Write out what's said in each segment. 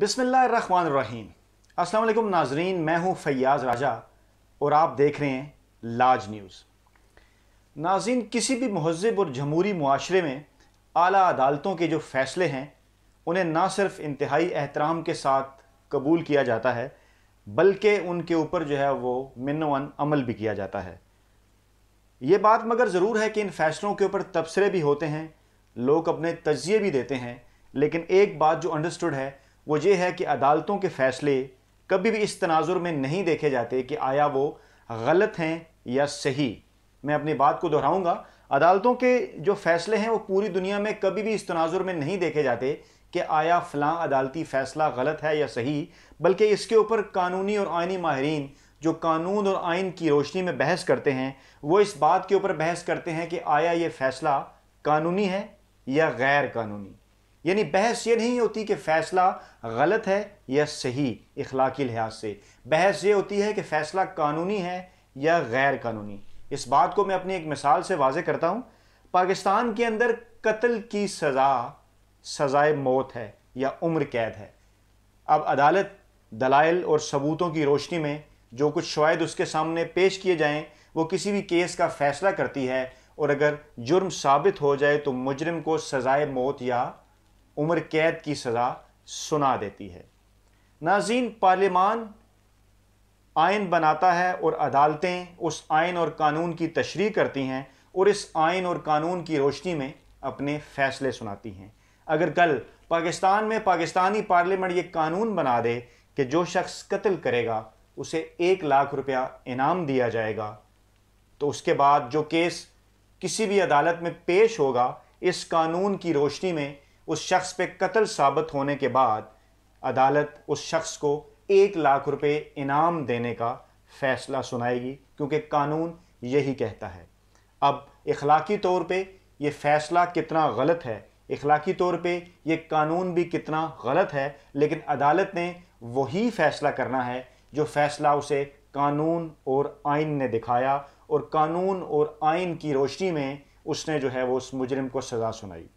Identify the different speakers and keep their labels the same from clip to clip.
Speaker 1: बिसमीम अस्सलाम नाजरीन मैं हूं फैयाज़ राजा और आप देख रहे हैं लाज न्यूज़ नाजरीन किसी भी महजब और जमहूरी माशरे में आला अदालतों के जो फ़ैसले हैं उन्हें ना सिर्फ इंतहाई एहतराम के साथ कबूल किया जाता है बल्कि उनके ऊपर जो है वो मिनवन अमल भी किया जाता है ये बात मगर ज़रूर है कि इन फ़ैसलों के ऊपर तबसरे भी होते हैं लोग अपने तजिए भी देते हैं लेकिन एक बात जो अंडरस्टूड है वो ये है कि अदालतों के फैसले कभी भी इस तनाजुर में नहीं देखे जाते कि आया वो गलत हैं या सही मैं अपनी बात को दोहराऊंगा अदालतों के जो फैसले हैं वो पूरी दुनिया में कभी भी इस तनाजुर में नहीं देखे जाते कि आया फ़लाँ अदालती फ़ैसला गलत है या सही बल्कि इसके ऊपर कानूनी और आइनी माहरीन जो कानून और आइन की रोशनी में बहस करते हैं वो इस बात के ऊपर बहस करते हैं कि आया ये फ़ैसला कानूनी है या गैर कानूनी यानी बहस ये नहीं होती कि फ़ैसला गलत है या सही इखलाकी लिहाज से बहस ये होती है कि फ़ैसला कानूनी है या गैर कानूनी इस बात को मैं अपनी एक मिसाल से वाज करता हूँ पाकिस्तान के अंदर कत्ल की सज़ा सज़ाए मौत है या उम्र कैद है अब अदालत दलाइल और सबूतों की रोशनी में जो कुछ शवाद उसके सामने पेश किए जाएँ वो किसी भी केस का फ़ैसला करती है और अगर जुर्म साबित हो जाए तो मुजरम को सज़ाए मौत या उम्र कैद की सज़ा सुना देती है नाजीन पार्लियामान आयन बनाता है और अदालतें उस आयन और कानून की तशरी करती हैं और इस आयन और कानून की रोशनी में अपने फैसले सुनाती हैं अगर कल पाकिस्तान में पाकिस्तानी पार्लियामेंट ये कानून बना दे कि जो शख्स कत्ल करेगा उसे एक लाख रुपया इनाम दिया जाएगा तो उसके बाद जो केस किसी भी अदालत में पेश होगा इस कानून की रोशनी में उस शख्स पे कत्ल साबित होने के बाद अदालत उस शख्स को एक लाख रुपए इनाम देने का फ़ैसला सुनाएगी क्योंकि कानून यही कहता है अब इखलाकी तौर पे ये फ़ैसला कितना गलत है इखलाकी तौर पे ये कानून भी कितना गलत है लेकिन अदालत ने वही फ़ैसला करना है जो फ़ैसला उसे कानून और आइन ने दिखाया और कानून और आइन की रोशनी में उसने जो है वो उस मुजरिम को सज़ा सुनाई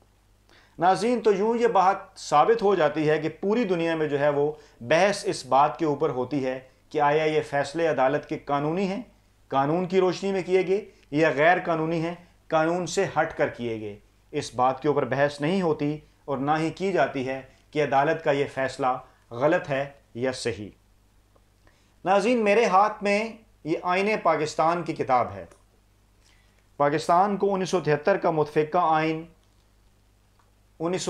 Speaker 1: नाजीन तो यूं ये बात साबित हो जाती है कि पूरी दुनिया में जो है वो बहस इस बात के ऊपर होती है कि आया ये फैसले अदालत के कानूनी हैं कानून की रोशनी में किए गए या गैर कानूनी हैं कानून से हट कर किए गए इस बात के ऊपर बहस नहीं होती और ना ही की जाती है कि अदालत का ये फैसला गलत है या सही नाजीन मेरे हाथ में ये आइन पाकिस्तान की किताब है पाकिस्तान को उन्नीस सौ तिहत्तर का मुतफ़ा आइन उन्नीस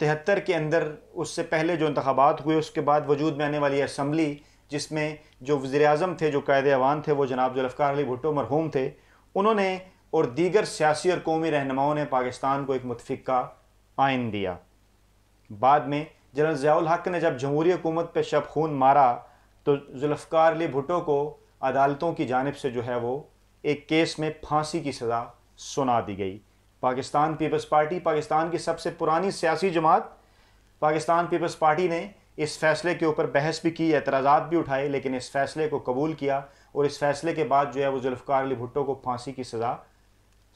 Speaker 1: तिहत्तर के अंदर उससे पहले जो इंतबात हुए उसके बाद वजूद में आने वाली असम्बली जिसमें जो वज़ी अजम थे जो कायद अवान थे वो जनाब जुल्फ़ार अली भुट्टो मरहूम थे उन्होंने और दीगर सियासी और कौमी रहनुमाओं ने पाकिस्तान को एक मुतफ़ आयन दिया बाद में जनरल ज़ियाल हक ने जब जमहूरी हुकूमत पर शब खून मारा तो जुल्फ़ार अली भुट्टो को अदालतों की जानब से जो है वो एक केस में फांसी की सज़ा सुना दी गई पाकिस्तान पीपल्स पार्टी पाकिस्तान की सबसे पुरानी सियासी जमात पाकिस्तान पीपल्स पार्टी ने इस फैसले के ऊपर बहस भी की एतराज़ा भी उठाए लेकिन इस फैसले को कबूल किया और इस फैसले के बाद जो है वो जुल्फ़ार अली भुट्टो को फांसी की सज़ा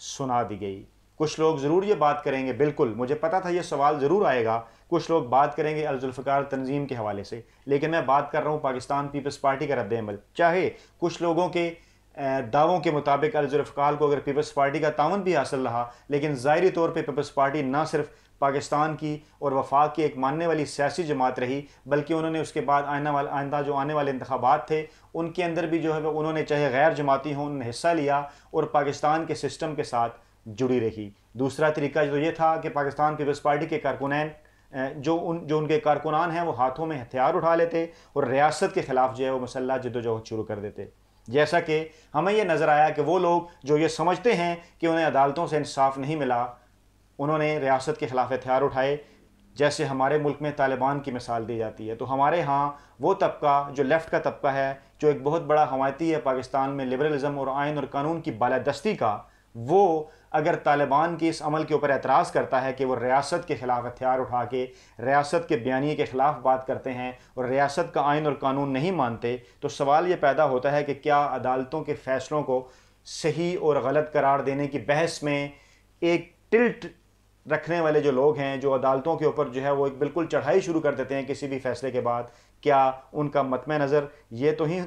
Speaker 1: सुना दी गई कुछ लोग ज़रूर ये बात करेंगे बिल्कुल मुझे पता था ये सवाल ज़रूर आएगा कुछ लोग बात करेंगे अलजुल्फ़ार तंजीम के हवाले से लेकिन मैं बात कर रहा हूँ पाकिस्तान पीपल्स पार्टी का रद्द अमल चाहे कुछ लोगों के दावों के मुताबिक अलजुल्फ़ाल को अगर पीपल्स पार्टी का तावन भी हासिल रहा लेकिन ज़ाहरी तौर पर पीपल्स पार्टी ना सिर्फ पाकिस्तान की और वफाक की एक मानने वाली सियासी जमात रही बल्कि उन्होंने उसके बाद आने वाला आइंदा जो आने वाले इंतबात थे उनके अंदर भी जो है उन्होंने चाहे गैर जमाती हों उन्होंने हिस्सा लिया और पाकिस्तान के सिस्टम के साथ जुड़ी रही दूसरा तरीका जो तो ये था कि पाकिस्तान पीपल्स पार्टी के कारकुनैन जो उन जो उनके कारकुनान हैं वो हाथों में हथियार उठा लेते और रियासत के ख़िलाफ़ जो है वो मसल्ला जदोजहद शुरू कर देते जैसा कि हमें यह नज़र आया कि वो लोग जो ये समझते हैं कि उन्हें अदालतों से इंसाफ नहीं मिला उन्होंने रियासत के ख़िलाफ़ हथियार उठाए जैसे हमारे मुल्क में तालिबान की मिसाल दी जाती है तो हमारे यहाँ वो तबका जो लेफ़्ट का तबका है जो एक बहुत बड़ा हमायती है पाकिस्तान में लिबरलिज़म और आयन और कानून की बालादस्ती का वो अगर तालिबान के इस अमल के ऊपर एतराज़ करता है कि वो रियासत के ख़िलाफ़ हथियार उठा के रियासत के बयानी के ख़िलाफ़ बात करते हैं और रियासत का आयन और कानून नहीं मानते तो सवाल ये पैदा होता है कि क्या अदालतों के फ़ैसलों को सही और गलत करार देने की बहस में एक टिल्ट रखने वाले जो लोग हैं जो अदालतों के ऊपर जो है वो एक बिल्कुल चढ़ाई शुरू कर देते हैं किसी भी फैसले के बाद क्या उनका मतम नज़र ये तो ही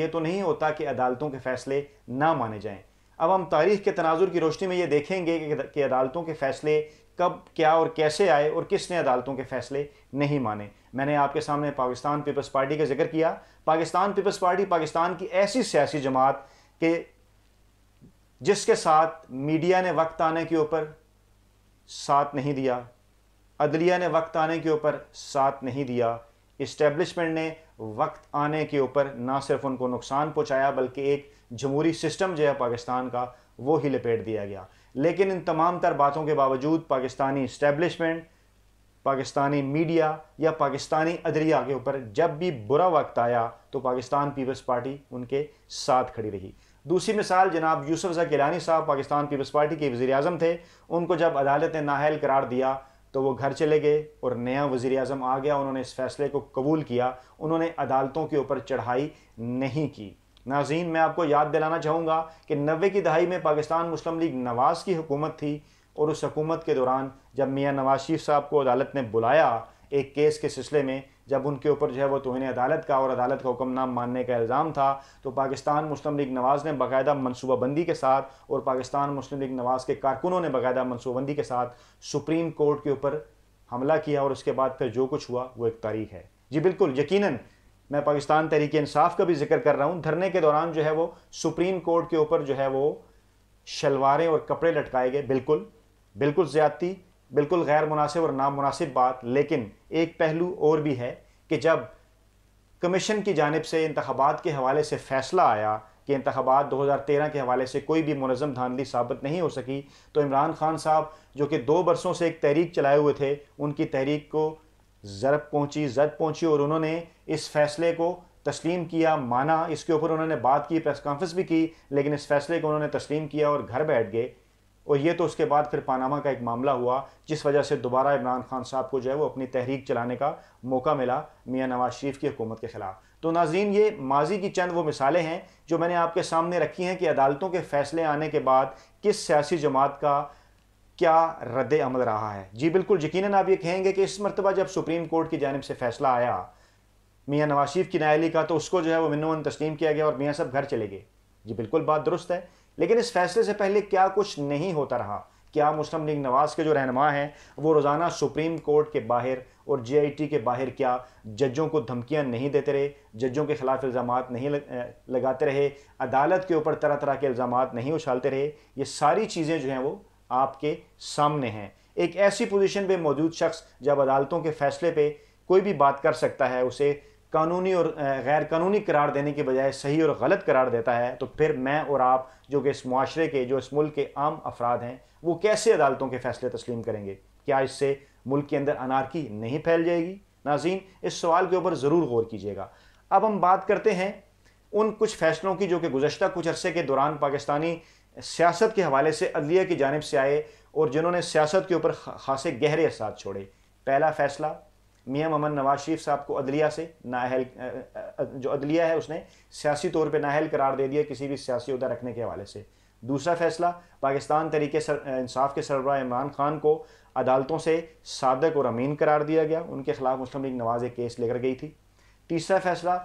Speaker 1: ये तो नहीं होता कि अदालतों के फ़ैसले ना माने जाएँ अब हम तारीख के तनाजुर की रोशनी में ये देखेंगे कि अदालतों के फैसले कब क्या और कैसे आए और किसने अदालतों के फैसले नहीं माने मैंने आपके सामने पाकिस्तान पीपल्स पार्टी का जिक्र किया पाकिस्तान पीपल्स पार्टी पाकिस्तान की ऐसी सियासी जमात के जिसके साथ मीडिया ने वक्त आने के ऊपर साथ नहीं दिया अदलिया ने वक्त आने के ऊपर साथ नहीं दिया इस्टेब्लिशमेंट ने वक्त आने के ऊपर ना सिर्फ उनको नुकसान पहुंचाया बल्कि एक जमहूरी सिस्टम जो है पाकिस्तान का वो ही लपेट दिया गया लेकिन इन तमाम तर बातों के बावजूद पाकिस्तानी इस्टेब्लिशमेंट पाकिस्तानी मीडिया या पाकिस्तानी अदरिया के ऊपर जब भी बुरा वक्त आया तो पाकिस्तान पीपल्स पार्टी उनके साथ खड़ी रही दूसरी मिसाल जनाब यूसुफ जकीलानी साहब पाकिस्तान पीपल्स पार्टी के वज़ी अजम थे उनको जब अदालत ने नाहल करार दिया तो वो घर चले गए और नया वज़ी अजम आ गया उन्होंने इस फैसले को कबूल किया उन्होंने अदालतों के ऊपर चढ़ाई नहीं की नाजीन मैं आपको याद दिलाना चाहूँगा कि नबे की दहाई में पाकिस्तान मुस्लिम लीग नवाज़ की हुकूमत थी और उस हकूमत के दौरान जब मियाँ नवाज शरीफ साहब को अदालत ने बुलाया एक केस के सिलसिले में जब उनके ऊपर जो है वो तोहन अदालत का और अदालत का हुक्म नाम मानने का इल्ज़ाम था तो पाकिस्तान मुस्लिम लीग नवाज़ ने बाकायदा मनसूबाबंदी के साथ और पाकिस्तान मुस्लिम लीग नवाज़ के कारकुनों ने बाकायदा मनसूबाबंदी के साथ सुप्रीम कोर्ट के ऊपर हमला किया और उसके बाद फिर जो कुछ हुआ वो एक तारीख है जी बिल्कुल यकीन मैं पाकिस्तान तहरीक इंसाफ का भी जिक्र कर रहा हूँ धरने के दौरान जो है वो सुप्रीम कोर्ट के ऊपर जो है वो शलवारें और कपड़े लटकाए गए बिल्कुल बिल्कुल ज़्यादती बिल्कुल गैर मुनासिब और नामनासिब बात लेकिन एक पहलू और भी है कि जब कमीशन की जानब से इंतबात के हवाले से फ़ैसला आया कि इंतबात 2013 के हवाले से कोई भी मनज़म धांधली साबित नहीं हो सकी तो इमरान खान साहब जो कि दो बरसों से एक तहरीक चलाए हुए थे उनकी तहरीक को ज़रब पहुँची जद पहुँची और उन्होंने इस फैसले को तस्लीम किया माना इसके ऊपर उन्होंने बात की प्रेस कॉन्फ्रेंस भी की लेकिन इस फैसले को उन्होंने तस्लीम किया और घर बैठ गए और ये तो उसके बाद फिर पानामा का एक मामला हुआ जिस वजह से दोबारा इमरान खान साहब को जो है वो अपनी तहरीक चलाने का मौका मिला मियाँ नवाज शरीफ की हुकूमत के ख़िलाफ़ तो नाजीन ये माजी की चंद वो मिसालें हैं जो मैंने आपके सामने रखी हैं कि अदालतों के फैसले आने के बाद किस सियासी जमात का क्या रद्द अमल रहा है जी बिल्कुल यकीन आप ये कहेंगे कि इस मरतबा जब सुप्रीम कोर्ट की जानब से फैसला आया मियाँ नवाज शरीफ की नायली का तो उसको जो है वो मिनोन तस्लीम किया गया और मियाँ सब घर चले गए ये बिल्कुल बात दुरुस्त है लेकिन इस फैसले से पहले क्या कुछ नहीं होता रहा क्या मुस्लिम लीग नवाज के जो रहनमा हैं वो रोज़ाना सुप्रीम कोर्ट के बाहर और जे के बाहर क्या जजों को धमकियां नहीं देते रहे जजों के ख़िलाफ़ इल्ज़ाम नहीं लगाते रहे अदालत के ऊपर तरह तरह के इल्ज़ाम नहीं उछालते रहे ये सारी चीज़ें जो हैं वो आपके सामने हैं एक ऐसी पोजिशन पर मौजूद शख्स जब अदालतों के फैसले पर कोई भी बात कर सकता है उसे कानूनी और गैर कानूनी करार देने के बजाय सही और गलत करार देता है तो फिर मैं और आप जो कि इस माशरे के जो इस मुल्क के आम अफराद हैं वो कैसे अदालतों के फैसले तस्लीम करेंगे क्या इससे मुल्क के अंदर अनारकी नहीं फैल जाएगी नाजीन इस सवाल के ऊपर ज़रूर गौर कीजिएगा अब हम बात करते हैं उन कुछ फैसलों की जो कि गुजशत कुछ अरसे के दौरान पाकिस्तानी सियासत के हवाले से अदलिया की जानब से आए और जिन्होंने सियासत के ऊपर खासे गहरे असर छोड़े पहला फैसला मियाँ ममन नवाज शरीफ साहब को अदलिया से नाहल जो अदलिया है उसने सियासी तौर पर नाहल करार दे दिया किसी भी सियासी अहदा रखने के हवाले से दूसरा फैसला पाकिस्तान तरीके सर, इंसाफ के सरबरा इमरान खान को अदालतों से सादक और अमीन करार दिया गया उनके खिलाफ मुस्लिम लीग नवाज एक केस लेकर गई थी तीसरा फैसला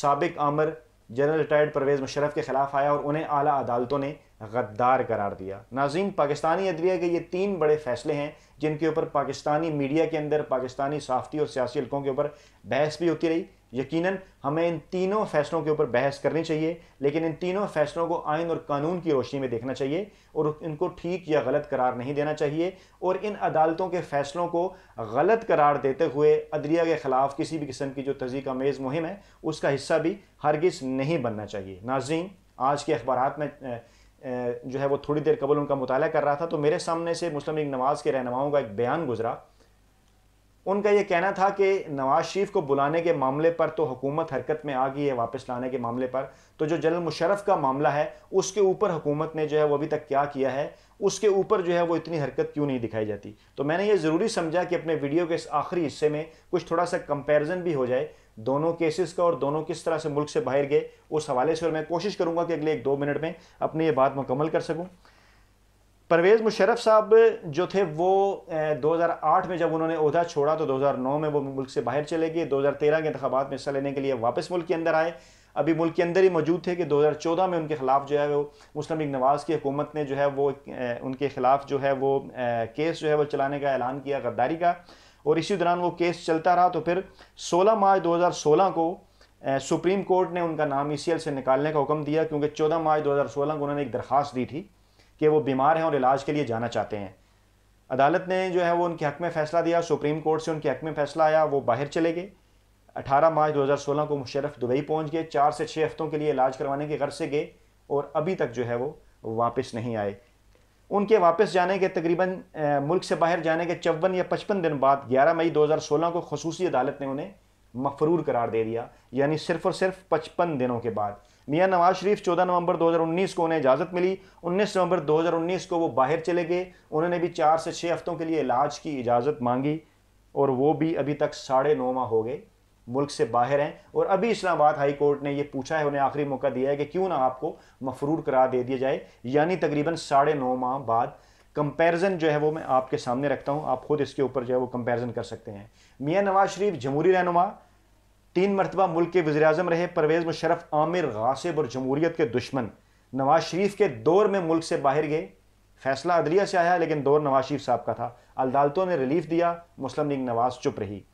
Speaker 1: सबक आमर जनरल रिटायर्ड परवेज़ मुशरफ के खिलाफ आया और उन्हें आला अदालतों ने गद्दार करार दिया नाजीन पाकिस्तानी अदविया के ये तीन बड़े फैसले हैं जिनके ऊपर पाकिस्तानी मीडिया के अंदर पाकिस्तानी साफती और सियासी हलकों के ऊपर बहस भी होती रही यकीनन हमें इन तीनों फैसलों के ऊपर बहस करनी चाहिए लेकिन इन तीनों फैसलों को आयन और कानून की रोशनी में देखना चाहिए और इनको ठीक या गलत करार नहीं देना चाहिए और इन अदालतों के फैसलों को गलत करार देते हुए अदलिया के ख़िलाफ़ किसी भी किस्म की जो तजीक मेज़ मुहिम है उसका हिस्सा भी हरगिज़ नहीं बनना चाहिए नाजीन आज के अखबार में जो है वो थोड़ी देर कबल उनका मुताल कर रहा था तो मेरे सामने से मुस्लिम लीग नवाज़ के रहनुमाओं का एक बयान गुजरा उनका ये कहना था कि नवाज शरीफ को बुलाने के मामले पर तो हुकूमत हरकत में आ गई है वापस लाने के मामले पर तो जो जनरल मुशरफ का मामला है उसके ऊपर हुकूमत ने जो है वो अभी तक क्या किया है उसके ऊपर जो है वो इतनी हरकत क्यों नहीं दिखाई जाती तो मैंने ये ज़रूरी समझा कि अपने वीडियो के इस आखिरी हिस्से में कुछ थोड़ा सा कंपेरिजन भी हो जाए दोनों केसेस का और दोनों किस तरह से मुल्क से बाहर गए उस हवाले से और मैं कोशिश करूंगा कि अगले एक दो मिनट में अपनी ये बात मुकम्मल कर सकूं परवेज़ मुशरफ साहब जो थे वो 2008 में जब उन्होंने अहदा छोड़ा तो 2009 में वो मुल्क से बाहर चले गए 2013 के इंतबात में हिस्सा लेने के लिए वापस मुल्क के अंदर आए अभी मुल्क के अंदर ही मौजूद थे कि 2014 में उनके ख़िलाफ़ जो है वो मुस्लिम लीग नवाज़ की हुकूमत ने जो है वो उनके ख़िलाफ़ जो है वो केस जो है वो चलाने का ऐलान किया गद्दारी का और इसी दौरान वो केस चलता रहा तो फिर 16 मार्च 2016 को सुप्रीम कोर्ट ने उनका नाम ई से निकालने का हुक्म दिया क्योंकि 14 मार्च 2016 को उन्होंने एक दरख्वास्त दी थी कि वो बीमार हैं और इलाज के लिए जाना चाहते हैं अदालत ने जो है वो उनके हक में फ़ैसला दिया सुप्रीम कोर्ट से उनके हक में फ़ैसला आया वो बाहर चले गए 18 मार्च 2016 को मुशरफ दुबई पहुंच गए चार से छः हफ्तों के लिए इलाज करवाने के घर से गए और अभी तक जो है वो वापस नहीं आए उनके वापस जाने के तकरीबन मुल्क से बाहर जाने के चौवन या पचपन दिन बाद 11 मई 2016 को खसूसी अदालत ने उन्हें मफरूर करार दे दिया यानी सिर्फ और सिर्फ पचपन दिनों के बाद मियां नवाज शरीफ 14 नवंबर 2019 को उन्हें इजाज़त मिली 19 नवंबर 2019 को वो बाहर चले गए उन्होंने भी चार से छः हफ्तों के लिए इलाज की इजाज़त मांगी और वो भी अभी तक साढ़े नौ माह हो गए मुल्क से बाहर हैं और अभी इस्लामाबाद हाई कोर्ट ने ये पूछा है उन्हें आखिरी मौका दिया है कि क्यों ना आपको मफरूर करार दे दिया जाए यानी तकरीबन साढ़े नौ माह बाद कंपैरिजन जो है वो मैं आपके सामने रखता हूँ आप खुद इसके ऊपर जो है वो कंपैरिजन कर सकते हैं मियाँ नवाज शरीफ जमहूरी रहनुमा तीन मरतबा मुल्क के वजी अजम रहे परवेज़ मुशरफ आमिर गासिब और जमहूरीत के दुश्मन नवाज शरीफ के दौर में मुल्क से बाहर गए फैसला अदलिया से आया लेकिन दौर नवाज शरीफ साहब का था अदालतों ने रिलीफ दिया मुस्लिम लीग नवाज चुप रही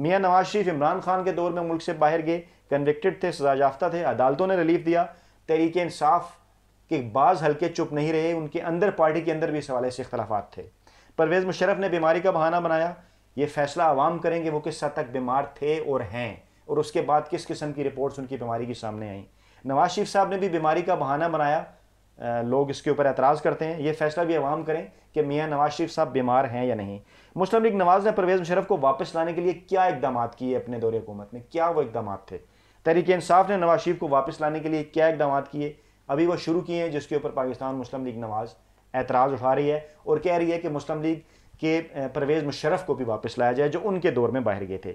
Speaker 1: मियाँ नवाज शरीफ इमरान खान के दौर में मुल्क से बाहर गए कन्विक्टेड थे सजा याफ्ता थे अदालतों ने रिलीफ दिया तहरीक इंसाफ के बाज़ हल्के चुप नहीं रहे उनके अंदर पार्टी के अंदर भी इस हवाले से इख्तलाफा थे परवेज़ मुशरफ ने बीमारी का बहाना बनाया ये फैसला आवाम करेंगे वो किस हद तक बीमार थे और हैं और उसके बाद किस किस्म की रिपोर्ट्स उनकी बीमारी के सामने आई नवाज शरीफ साहब ने भी बीमारी का बहाना बनाया लोग इसके ऊपर एतराज़ करते हैं ये फैसला भी अवाम करें कि मियाँ नवाज शरीफ साहब बीमार हैं या नहीं मुस्लिम लीग नवाज ने परवेज़ मुशरफ को वापस लाने के लिए क्या इकदाम किए अपने दौरे हुकूमत में क्या वो इकदाम थे तहरीक इंसाफ ने नवाज शरीफ को वापस लाने के लिए क्या इकदाम किए अभी वो शुरू किए हैं जिसके ऊपर पाकिस्तान मुस्लिम लीग नवाज़ एतराज़ उठा रही है और कह रही है कि मुस्लिम लीग के परवेज़ मुशरफ को भी वापस लाया जाए जो उनके दौर में बाहर गए थे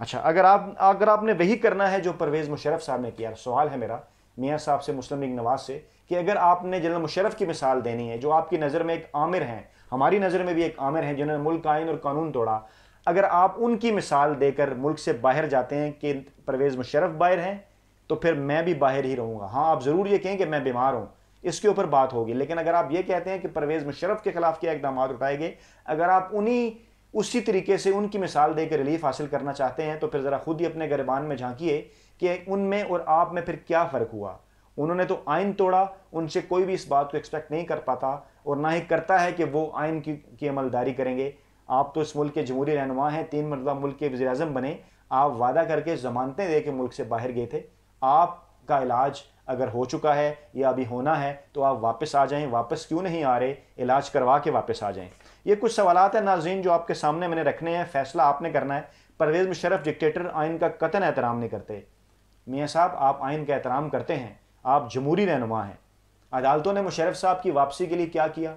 Speaker 1: अच्छा अगर आप अगर आपने वही करना है जो परवेज़ मुशरफ साहब ने किया सवाल है मेरा मियाँ साहब से मुस्लिम लीग नवाज से कि अगर आपने जनरल मुशरफ की मिसाल देनी है जो आपकी नज़र में एक आमिर हैं हमारी नज़र में भी एक आमिर हैं जिन्होंने मुल्क आयन और कानून तोड़ा अगर आप उनकी मिसाल देकर मुल्क से बाहर जाते हैं कि परवेज़ मुशरफ बाहर हैं तो फिर मैं भी बाहर ही रहूँगा हाँ आप ज़रूर ये कहें कि मैं बीमार हूँ इसके ऊपर बात होगी लेकिन अगर आप ये कहते हैं कि परवेज़ मुशरफ के ख़िलाफ़ क्या इकदाम उठाए गए अगर आप उन्हीं उसी तरीके से उनकी मिसाल देकर रिलीफ हासिल करना चाहते हैं तो फिर ज़रा खुद ही अपने गरबान में झांकिए कि उनमें और आप में फिर क्या फ़र्क हुआ उन्होंने तो आइन तोड़ा उनसे कोई भी इस बात को एक्सपेक्ट नहीं कर पाता और ना ही करता है कि वो आइन की, की अमलदारी करेंगे आप तो इस मुल्क के जमहूरी रहनुमा हैं तीन मरतबा मुल्क के वजी अजम बने आप वादा करके जमानतें दे के मुल्क से बाहर गए थे आपका इलाज अगर हो चुका है या अभी होना है तो आप वापस आ जाएं वापस क्यों नहीं आ रहे इलाज करवा के वापस आ जाएं ये कुछ सवाल हैं नाजीन जो आपके सामने मैंने रखने हैं फैसला आपने करना है परवेज़ मुशरफ डिक्टेटर आइन का कतन एहतराम नहीं करते मियाँ साहब आप आइन का एहतराम करते हैं आप जमहूरी रहनुमा हैं अदालतों ने मुशरफ साहब की वापसी के लिए क्या किया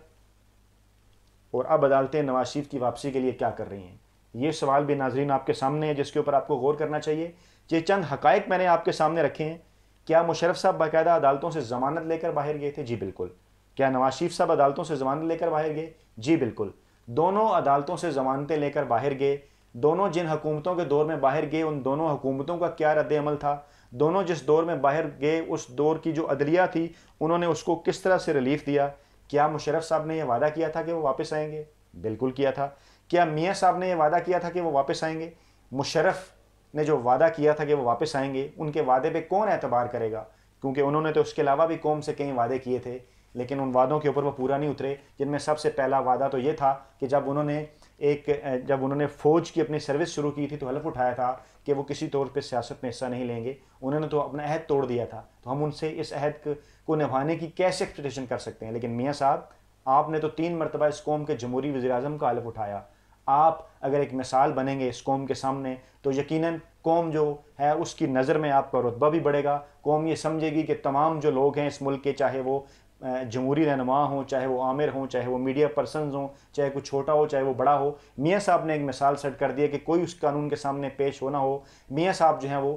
Speaker 1: और अब अदालतें नवाज शरीफ की वापसी के लिए क्या कर रही हैं ये सवाल भी नाजरीन आपके सामने है जिसके ऊपर आपको गौर करना चाहिए ये चंद हकायक मैंने आपके सामने रखे हैं क्या मुशरफ साहब बाकायदा अदालतों से ज़मानत लेकर बाहर गए थे जी बिल्कुल क्या नवाज शरीफ साहब अदालतों से ज़मानत लेकर बाहर गए जी बिल्कुल दोनों अदालतों से ज़मानतें लेकर बाहर गए दोनों जिन हुकूमतों के दौर में बाहर गए उन दोनों हुकूमतों का क्या रद्द अमल था दोनों जिस दौर में बाहर गए उस दौर की जो अदलिया थी उन्होंने उसको किस तरह से रिलीफ दिया क्या मुशरफ साहब ने यह वादा किया था कि वो वापस आएंगे बिल्कुल किया था क्या मियाँ साहब ने यह वादा किया था कि वो वापस आएंगे मुशरफ ने जो वादा किया था कि वो वापस आएंगे उनके वादे पे कौन एतबार करेगा क्योंकि उन्होंने तो उसके अलावा भी कौम से कई वादे किए थे लेकिन उन वादों के ऊपर वो पूरा नहीं उतरे जिनमें सबसे पहला वादा तो ये था कि जब उन्होंने एक जब उन्होंने फ़ौज की अपनी सर्विस शुरू की थी तो हल्फ उठाया था कि वो किसी तौर पे सियासत में हिस्सा नहीं लेंगे उन्होंने तो अपना अहद तोड़ दिया था तो हम उनसे इस अहद को निभाने की कैसे एक्सपेक्टेशन कर सकते हैं लेकिन मियाँ साहब आपने तो तीन मरतबा इस कौम के जमहूरी वजी अजम का हल्फ़ उठाया आप अगर एक मिसाल बनेंगे इस कौम के सामने तो यकीन कौम जो है उसकी नज़र में आपका रुतबा भी बढ़ेगा कौम ये समझेगी कि तमाम जो लोग हैं इस मुल्क के चाहे वो जमहूरी रहनमा हों चाहे वो आमिर हों चाहे वो मीडिया पर्सन हों चाहे कुछ छोटा हो चाहे वो बड़ा हो मियाँ साहब ने एक मिसाल सेट कर दिया कि कोई उस कानून के सामने पेश होना हो मियाँ साहब जो हैं वो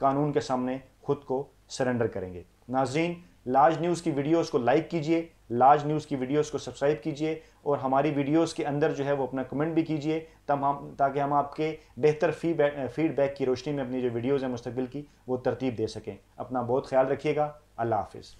Speaker 1: कानून के सामने खुद को सरेंडर करेंगे नाजरीन लार्ज न्यूज़ की वीडियोज़ को लाइक कीजिए लार्ज न्यूज़ की वीडियोज़ को सब्सक्राइब कीजिए और हमारी वीडियोज़ के अंदर जो है वो अपना कमेंट भी कीजिए तब हम ताकि हम आपके बेहतर फीडबैक की रोशनी में अपनी जो वीडियोज़ हैं मुस्तबिल की वो तरतीब दे सकें अपना बहुत ख्याल रखिएगा अल्लाह हाफिज़